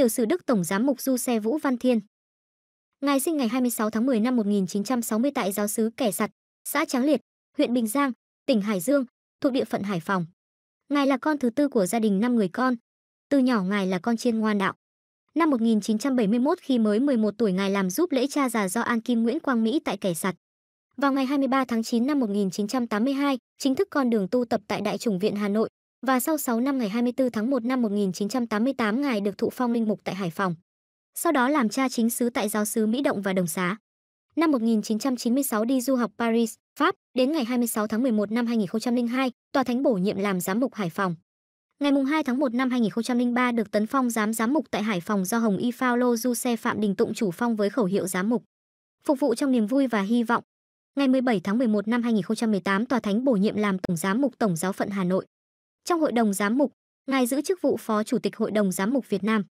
Tiểu sử Đức Tổng Giám mục Du Xe Vũ Văn Thiên. Ngài sinh ngày 26 tháng 10 năm 1960 tại giáo xứ Kẻ Sặt, xã Tráng Liệt, huyện Bình Giang, tỉnh Hải Dương, thuộc địa phận Hải Phòng. Ngài là con thứ tư của gia đình 5 người con. Từ nhỏ ngài là con chiên ngoan đạo. Năm 1971 khi mới 11 tuổi ngài làm giúp lễ cha già do An Kim Nguyễn Quang Mỹ tại Kẻ Sặt. Vào ngày 23 tháng 9 năm 1982, chính thức con đường tu tập tại Đại chủng viện Hà Nội, và sau 6 năm ngày 24 tháng 1 năm 1988 ngài được thụ phong linh mục tại Hải Phòng. Sau đó làm cha chính sứ tại giáo xứ Mỹ Động và Đồng Xá. Năm 1996 đi du học Paris, Pháp, đến ngày 26 tháng 11 năm 2002, tòa thánh bổ nhiệm làm giám mục Hải Phòng. Ngày 2 tháng 1 năm 2003 được tấn phong giám giám mục tại Hải Phòng do Hồng Y Phaolô Du Xe Phạm Đình Tụng chủ phong với khẩu hiệu giám mục. Phục vụ trong niềm vui và hy vọng. Ngày 17 tháng 11 năm 2018 tòa thánh bổ nhiệm làm tổng giám mục Tổng giáo phận Hà Nội. Trong hội đồng giám mục, ngài giữ chức vụ Phó Chủ tịch Hội đồng Giám mục Việt Nam.